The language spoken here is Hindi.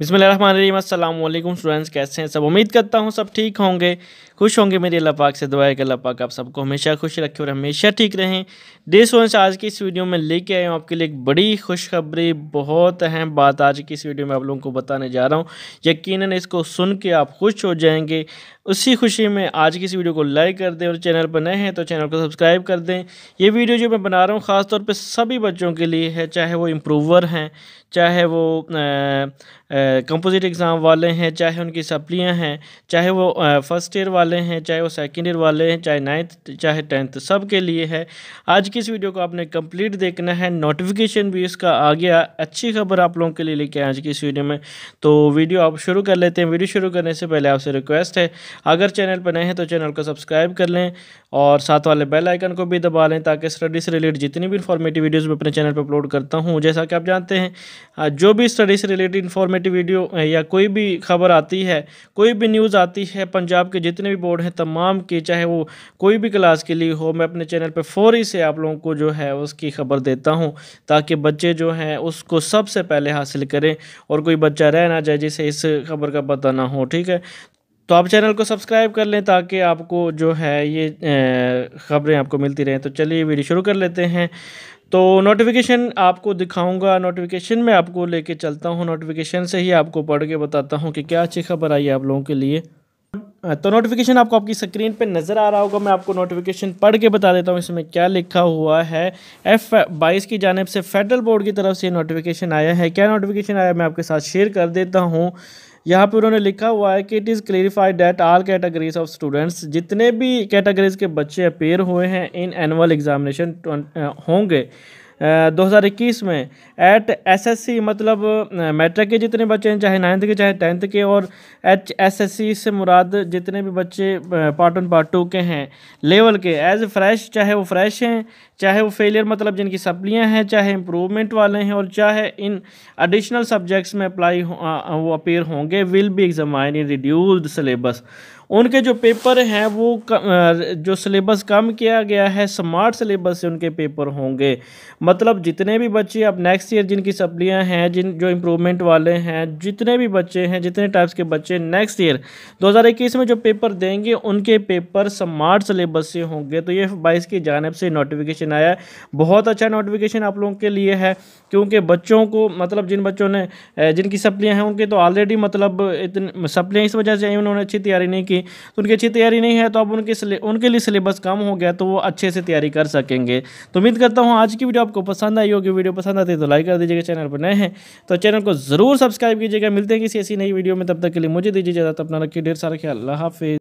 बिसमीम अल्लाम स्टूडेंट्स कैसे हैं सब उम्मीद करता हूँ सब ठीक होंगे खुश होंगे मेरे अल्लाह पाक से दुआ के अल्लाह पाक आप सबको हमेशा खुश रखें और हमेशा ठीक रहें डेस वन आज की इस वीडियो में लेके आए हूँ आपके लिए एक बड़ी खुशखबरी बहुत अहम बात आज की इस वीडियो में आप लोगों को बताने जा रहा हूँ यकीन इसको सुन के आप खुश हो जाएंगे उसी खुशी में आज की इस वीडियो को लाइक कर दें और चैनल पर नए हैं तो चैनल को सब्सक्राइब कर दें ये वीडियो जो मैं बना रहा हूँ ख़ासतौर पर सभी बच्चों के लिए है चाहे वो इम्प्रूवर हैं चाहे वो कंपोजिट एग्ज़ाम वाले हैं चाहे उनकी सप्लियाँ हैं चाहे वो फ़र्स्ट ईयर वाले वाले हैं चाहे वो सेकेंड ईयर वाले हैं चाहे नाइन्थ चाहे टेंथ सब के लिए है आज की इस वीडियो को आपने कंप्लीट देखना है नोटिफिकेशन भी इसका आ गया अच्छी खबर आप लोगों के लिए लेके आज की इस वीडियो में तो वीडियो आप शुरू कर लेते हैं वीडियो शुरू करने से पहले आपसे रिक्वेस्ट है अगर चैनल पर नए हैं तो चैनल को सब्सक्राइब कर लें और साथ वाले बेल आइकन को भी दबा लें ताकि स्टडी से रिलेटेड जितनी भी इन्फॉर्मेटिव वीडियोज़ मैं अपने चैनल पर अपलोड करता हूँ जैसा कि आप जानते हैं जो भी स्टडी से रिलेटेड इन्फॉर्मेटिव वीडियो या कोई भी खबर आती है कोई भी न्यूज़ आती है पंजाब के जितने भी बोर्ड हैं तमाम के चाहे वो कोई भी क्लास के लिए हो मैं अपने चैनल पर फ़ौरी से आप लोगों को जो है उसकी ख़बर देता हूँ ताकि बच्चे जो हैं उसको सबसे पहले हासिल करें और कोई बच्चा रह ना जाए जिसे इस खबर का पता ना हो ठीक है तो आप चैनल को सब्सक्राइब कर लें ताकि आपको जो है ये ख़बरें आपको मिलती रहें तो चलिए वीडियो शुरू कर लेते हैं तो नोटिफिकेशन आपको दिखाऊंगा नोटिफिकेशन में आपको लेके चलता हूँ नोटिफिकेशन से ही आपको पढ़ के बताता हूँ कि क्या अच्छी खबर आई है आप लोगों के लिए हाँ, तो नोटिफिकेशन आपको आपकी स्क्रीन पे नज़र आ रहा होगा मैं आपको नोटिफिकेशन पढ़ के बता देता हूँ इसमें क्या लिखा हुआ है एफ बाईस की जानब से फेडरल बोर्ड की तरफ से नोटिफिकेशन आया है क्या नोटिफिकेशन आया मैं आपके साथ शेयर कर देता हूँ यहाँ पर उन्होंने लिखा हुआ है कि it is clarified that all categories of students जितने भी कैटेगरीज के बच्चे अपेयर हुए हैं इन एनुअल अं, एग्जामिनेशन अं, होंगे 2021 में एट एसएससी मतलब मैट्रिक के जितने बच्चे हैं चाहे नाइन्थ के चाहे टेंथ के और एच एसएससी से मुराद जितने भी बच्चे पार्ट वन पार्ट टू के हैं लेवल के एज फ्रेश चाहे वो फ्रेश हैं चाहे वो फेलियर मतलब जिनकी सप्लियाँ हैं चाहे इम्प्रूवमेंट वाले हैं और चाहे इन एडिशनल सब्जेक्ट्स में अप्लाई वो अपेयर होंगे will be exam in reduced syllabus उनके जो पेपर हैं वो जो सिलेबस कम किया गया है स्मार्ट सिलेबस से उनके पेपर होंगे मतलब जितने भी बच्चे अब नेक्स्ट ईयर जिनकी सप्लियाँ हैं जिन जो इम्प्रूवमेंट वाले हैं जितने भी बच्चे हैं जितने टाइप्स के बच्चे नेक्स्ट ईयर 2021 में जो पेपर देंगे उनके पेपर स्मार्ट सिलेबस से होंगे तो ये बाईस की जानब से नोटिफिकेशन आया बहुत अच्छा नोटिफिकेशन आप लोगों के लिए है क्योंकि बच्चों को मतलब जिन बच्चों ने जिनकी सप्लियाँ हैं उनके तो ऑलरेडी मतलब इतनी सप्लियाँ इस वजह से उन्होंने अच्छी तैयारी नहीं की की तो उनकी अच्छी तैयारी नहीं है तो अब उनके उनके लिए सिलेबस कम हो गया तो वो अच्छे से तैयारी कर सकेंगे तो उम्मीद करता हूँ आज की वीडियो आपको पसंद आई होगी वीडियो पसंद आती है तो लाइक कर दीजिएगा चैनल पर नए हैं तो चैनल को ज़रूर सब्सक्राइब कीजिएगा मिलते हैं किसी ऐसी नई वीडियो में तब तक के लिए मुझे दीजिए ज़्यादा अपना रखिए ढेर सारा ख्याल हाफिज़